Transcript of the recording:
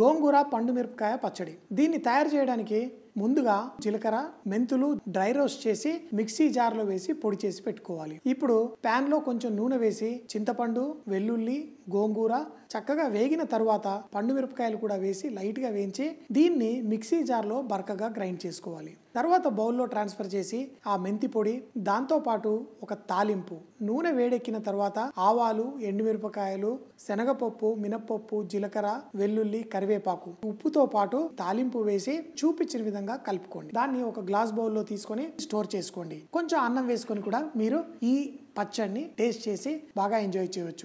గోంగూర పండు మిరపకాయ పచ్చడి దీన్ని తయారు చేయడానికి ముందుగా జీలకర్ర మెంతులు డ్రై రోస్ట్ చేసి మిక్సీ జార్లో వేసి పొడి చేసి పెట్టుకోవాలి ఇప్పుడు లో కొంచెం నూనె వేసి చింతపండు వెల్లుల్లి గోంగూర చక్కగా వేగిన తర్వాత పండు మిరపకాయలు కూడా వేసి లైట్గా వేయించి దీన్ని మిక్సీ జార్లో బరకగా గ్రైండ్ చేసుకోవాలి తర్వాత బౌల్లో ట్రాన్స్ఫర్ చేసి ఆ మెంతి పొడి దాంతోపాటు ఒక తాలింపు నూనె వేడెక్కిన తర్వాత ఆవాలు ఎండుమిరపకాయలు శనగపప్పు మినప్పప్పు జీలకర్ర వెల్లుల్లి కరివేపాకు ఉప్పుతో పాటు తాలింపు వేసి చూపించిన విధంగా విధంగా కలుపుకోండి దాన్ని ఒక గ్లాస్ బౌల్లో తీసుకొని స్టోర్ చేసుకోండి కొంచెం అన్నం వేసుకొని కూడా మీరు ఈ పచ్చడిని టేస్ట్ చేసి బాగా ఎంజాయ్ చేయవచ్చు